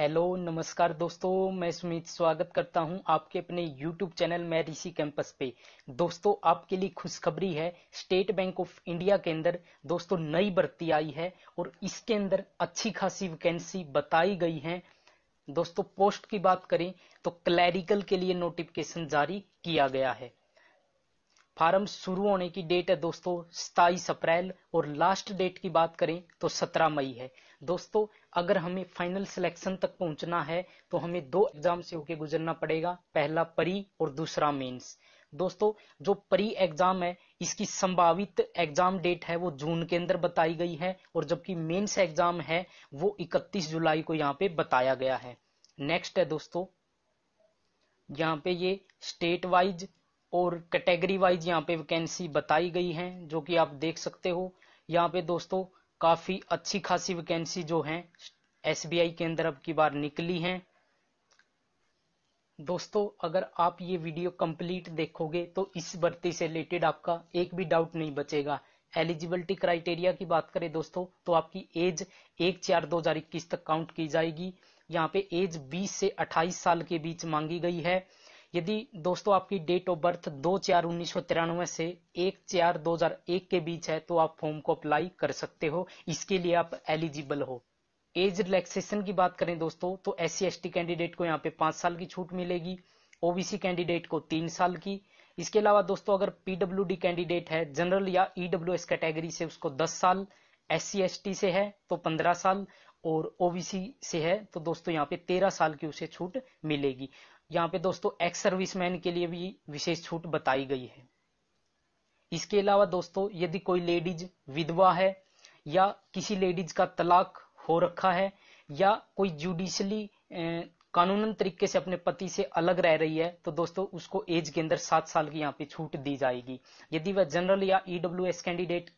hello नमस्कार दोस्तों मैं सुमित स्वागत करता हूं आपके अपने यूट्यूब चैनल मै ऋषि कैंपस पे दोस्तों आपके लिए खुशखबरी है स्टेट बैंक ऑफ इंडिया के अंदर दोस्तों नई भर्ती आई है और इसके अंदर अच्छी खासी वैकेंसी बताई गई है दोस्तों पोस्ट की बात करें तो क्लैरिकल के लिए नोटिफिकेशन जारी किया गया है फार्म शुरू होने की डेट है दोस्तों सताईस अप्रैल और लास्ट डेट की बात करें तो सत्रह मई है दोस्तों अगर हमें फाइनल सिलेक्शन तक पहुंचना है तो हमें दो एग्जाम से होके गुजरना पड़ेगा पहला परी और दूसरा मेंस दोस्तों जो परी एग्जाम है इसकी संभावित एग्जाम डेट है वो जून के अंदर बताई गई है और जबकि मेन्स एग्जाम है वो इकतीस जुलाई को यहाँ पे बताया गया है नेक्स्ट है दोस्तों यहाँ पे ये स्टेट वाइज और कैटेगरी वाइज यहाँ पे वैकेंसी बताई गई हैं जो कि आप देख सकते हो यहाँ पे दोस्तों काफ़ी अच्छी खासी वैकेंसी जो हैं एसबीआई के अंदर अब की बार निकली हैं दोस्तों अगर आप ये वीडियो कंप्लीट देखोगे तो इस भर्ती से रिलेटेड आपका एक भी डाउट नहीं बचेगा एलिजिबिलिटी क्राइटेरिया की बात करें दोस्तों तो आपकी एज एक चार दो हजार इक्कीस तक काउंट की जाएगी यहाँ पे एज 20 से 28 साल के बीच मांगी गई है यदि दोस्तों आपकी डेट ऑफ बर्थ दो चार उन्नीस सौ तिरानवे से एक चार दो हजार एक के बीच है तो आप फॉर्म को अप्लाई कर सकते हो इसके लिए आप एलिजिबल हो एज रिलैक्सेशन की बात करें दोस्तों तो एस सी कैंडिडेट को यहाँ पे पांच साल की छूट मिलेगी ओबीसी कैंडिडेट को तीन साल की इसके अलावा दोस्तों अगर पीडब्ल्यू कैंडिडेट है जनरल या ईडब्ल्यू e कैटेगरी से उसको दस साल एस सी से है तो पंद्रह साल और ओबीसी से है तो दोस्तों यहाँ पे तेरह साल की उसे छूट मिलेगी यहाँ पे दोस्तों एक्स सर्विसमैन के लिए भी विशेष छूट बताई गई है इसके अलावा दोस्तों यदि कोई लेडीज विधवा है या किसी लेडीज का तलाक हो रखा है या कोई जुडिशली कानूनन तरीके से अपने पति से अलग रह रही है तो दोस्तों उसको एज के अंदर सात साल की यहाँ पे छूट दी जाएगी यदि वह जनरल या ईडब्ल्यू e कैंडिडेट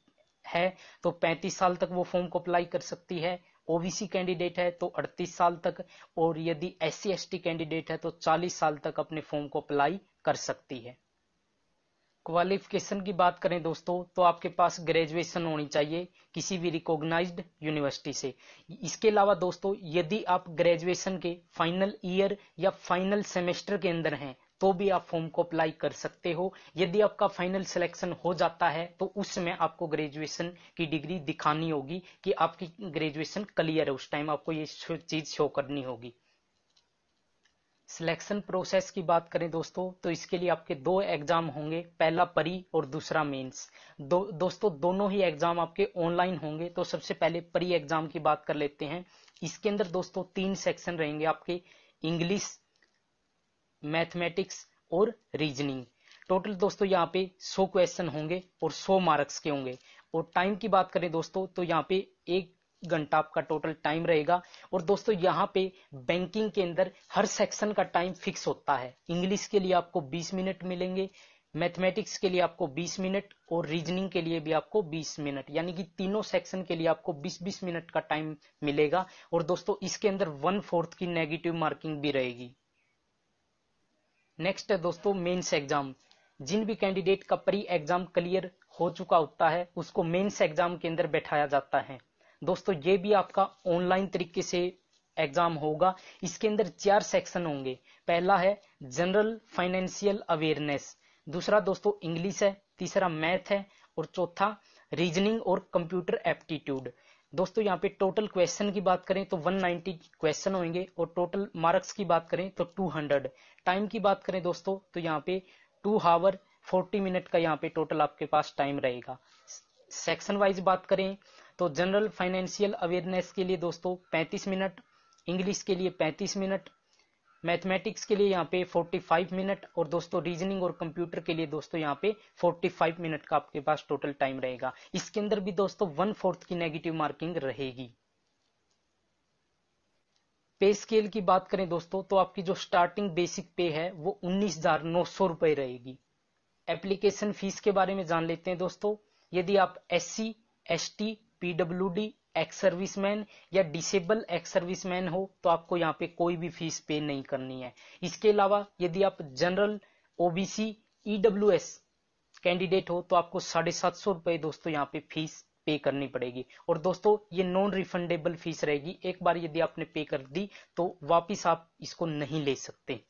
है तो 35 साल तक वो फॉर्म को अप्लाई कर सकती है ओबीसी कैंडिडेट है तो 38 साल तक और यदि एस सी कैंडिडेट है तो 40 साल तक अपने फॉर्म को अप्लाई कर सकती है क्वालिफिकेशन की बात करें दोस्तों तो आपके पास ग्रेजुएशन होनी चाहिए किसी भी रिकॉग्नाइज्ड यूनिवर्सिटी से इसके अलावा दोस्तों यदि आप ग्रेजुएशन के फाइनल ईयर या फाइनल सेमेस्टर के अंदर हैं तो भी आप फॉर्म को अप्लाई कर सकते हो यदि आपका फाइनल सिलेक्शन हो जाता है तो उसमें आपको ग्रेजुएशन की डिग्री दिखानी होगी कि आपकी ग्रेजुएशन क्लियर है उस टाइम आपको ये चीज शो करनी होगी सिलेक्शन प्रोसेस की बात करें दोस्तों तो इसके लिए आपके दो एग्जाम होंगे पहला परी और दूसरा मेंस दो दोस्तों दोनों ही एग्जाम आपके ऑनलाइन होंगे तो सबसे पहले परी एग्जाम की बात कर लेते हैं इसके अंदर दोस्तों तीन सेक्शन रहेंगे आपके इंग्लिश मैथमेटिक्स और रीजनिंग टोटल दोस्तों यहाँ पे 100 क्वेश्चन होंगे और 100 मार्क्स के होंगे और टाइम की बात करें दोस्तों तो यहाँ पे एक घंटा आपका टोटल टाइम रहेगा और दोस्तों यहाँ पे बैंकिंग के अंदर हर सेक्शन का टाइम फिक्स होता है इंग्लिश के लिए आपको 20 मिनट मिलेंगे मैथमेटिक्स के लिए आपको 20 मिनट और रीजनिंग के लिए भी आपको 20 मिनट यानी कि तीनों सेक्शन के लिए आपको 20-20 मिनट का टाइम मिलेगा और दोस्तों इसके अंदर वन फोर्थ की नेगेटिव मार्किंग भी रहेगी नेक्स्ट है दोस्तों मेंस एग्जाम जिन भी कैंडिडेट का प्री एग्जाम क्लियर हो चुका होता है उसको मेंस एग्जाम के अंदर बैठाया जाता है दोस्तों ये भी आपका ऑनलाइन तरीके से एग्जाम होगा इसके अंदर चार सेक्शन होंगे पहला है जनरल फाइनेंशियल अवेयरनेस दूसरा दोस्तों इंग्लिश है तीसरा मैथ है और चौथा रीजनिंग और कंप्यूटर एप्टीट्यूड दोस्तों यहाँ पे टोटल क्वेश्चन की बात करें तो 190 क्वेश्चन होंगे और टोटल मार्क्स की बात करें तो 200 टाइम की बात करें दोस्तों तो यहाँ पे टू हावर 40 मिनट का यहाँ पे टोटल आपके पास टाइम रहेगा सेक्शन वाइज बात करें तो जनरल फाइनेंशियल अवेयरनेस के लिए दोस्तों 35 मिनट इंग्लिश के लिए 35 मिनट मैथमेटिक्स के लिए यहाँ पे 45 मिनट और दोस्तों रीजनिंग और कंप्यूटर के लिए दोस्तों यहाँ पे 45 मिनट का आपके पास टोटल टाइम रहेगा इसके अंदर भी दोस्तों वन फोर्थ की नेगेटिव मार्किंग रहेगी पे स्केल की बात करें दोस्तों तो आपकी जो स्टार्टिंग बेसिक पे है वो उन्नीस हजार नौ सौ रुपए रहेगी एप्लीकेशन फीस के बारे में जान लेते हैं दोस्तों यदि आप S C S T PW D ex serviceman या डिसेबल एक्स सर्विसमैन हो तो आपको यहाँ पे कोई भी फीस पे नहीं करनी है इसके अलावा यदि आप जनरल ओबीसी ईडब्ल्यू कैंडिडेट हो तो आपको साढ़े सात सौ रुपए दोस्तों यहाँ पे फीस पे करनी पड़ेगी और दोस्तों ये नॉन रिफंडेबल फीस रहेगी एक बार यदि आपने पे कर दी तो वापिस आप इसको नहीं ले सकते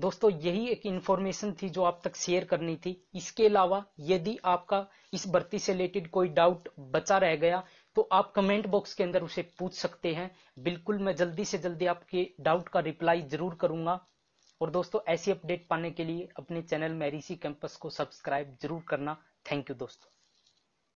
दोस्तों यही एक इंफॉर्मेशन थी जो आप तक शेयर करनी थी इसके अलावा यदि आपका इस भर्ती से रिलेटेड कोई डाउट बचा रह गया तो आप कमेंट बॉक्स के अंदर उसे पूछ सकते हैं बिल्कुल मैं जल्दी से जल्दी आपके डाउट का रिप्लाई जरूर करूंगा और दोस्तों ऐसी अपडेट पाने के लिए अपने चैनल मैरीसी कैंपस को सब्सक्राइब जरूर करना थैंक यू दोस्तों